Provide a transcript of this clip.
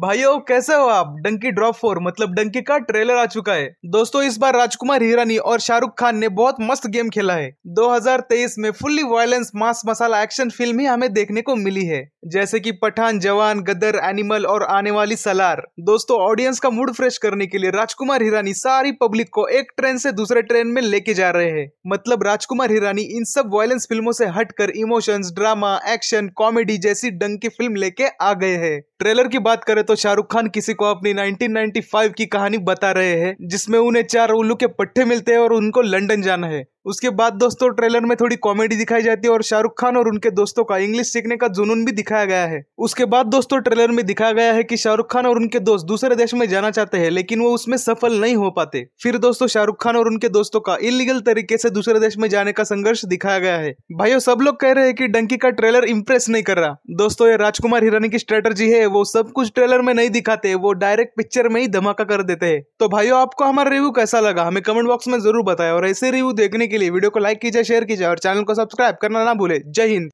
भाइयों कैसे हो आप डंकी ड्रॉप फोर मतलब डंकी का ट्रेलर आ चुका है दोस्तों इस बार राजकुमार हिरानी और शाहरुख खान ने बहुत मस्त गेम खेला है 2023 में fully violence mass masala action film ही हमें देखने को मिली है जैसे कि पठान जवान गदर एनिमल और आने वाली सलार दोस्तों ऑडियंस का मूड फ्रेश करने के लिए राजकुमार हिरानी सारी पब्लिक को एक ट्रेन से दूसरे ट्रेन में लेके जा रहे हैं मतलब राजकुमार हिरानी इन सब वायलेंस फिल्मों से हटकर इमोशंस ड्रामा एक्शन कॉमेडी जैसी डंकी फिल्म लेके आ गए है ट्रेलर की बात करें में तो शाहरुख खान किसी को अपनी 1995 की कहानी बता रहे हैं जिसमें उन्हें चार उल्लू के पट्टे मिलते हैं और उनको लंदन जाना है उसके बाद दोस्तों ट्रेलर में थोड़ी कॉमेडी दिखाई जाती है और शाहरुख खान और उनके दोस्तों का इंग्लिश सीखने का जुनून भी दिखाया गया है उसके बाद दोस्तों ट्रेलर में दिखाया गया है कि शाहरुख खान और उनके दोस्त दूसरे देश में जाना चाहते हैं लेकिन वो उसमें सफल नहीं हो पाते फिर दोस्तों शाहरुख खान और उनके दोस्तों का इलीगल तरीके से दूसरे देश में जाने का संघर्ष दिखाया गया है भाइयों सब लोग कह रहे हैं की डंकी का ट्रेलर इम्प्रेस नहीं कर रहा दोस्तों ये राजकुमार हिरानी की स्ट्रेटर्जी है वो सब कुछ ट्रेलर में नहीं दिखाते वो डायरेक्ट पिक्चर में ही धमाका कर देते है तो भाईयो आपको हमारा रिव्यू कैसा लगा हमें कमेंट बॉक्स में जरूर बताया और ऐसे रिव्यू देखने के लिए वीडियो को लाइक कीजिए शेयर कीजिए और चैनल को सब्सक्राइब करना ना भूले जय हिंद